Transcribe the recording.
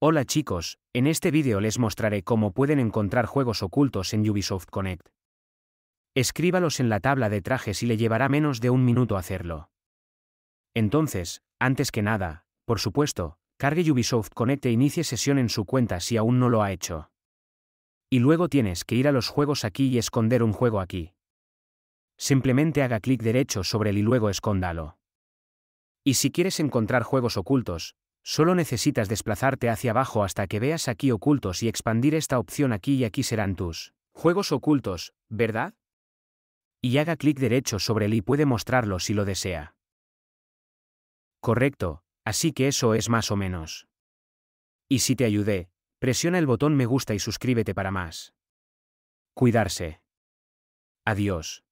Hola chicos, en este vídeo les mostraré cómo pueden encontrar juegos ocultos en Ubisoft Connect. Escríbalos en la tabla de trajes y le llevará menos de un minuto hacerlo. Entonces, antes que nada, por supuesto, cargue Ubisoft Connect e inicie sesión en su cuenta si aún no lo ha hecho. Y luego tienes que ir a los juegos aquí y esconder un juego aquí. Simplemente haga clic derecho sobre él y luego escóndalo. Y si quieres encontrar juegos ocultos, Solo necesitas desplazarte hacia abajo hasta que veas aquí ocultos y expandir esta opción aquí y aquí serán tus juegos ocultos, ¿verdad? Y haga clic derecho sobre él y puede mostrarlo si lo desea. Correcto, así que eso es más o menos. Y si te ayudé, presiona el botón me gusta y suscríbete para más. Cuidarse. Adiós.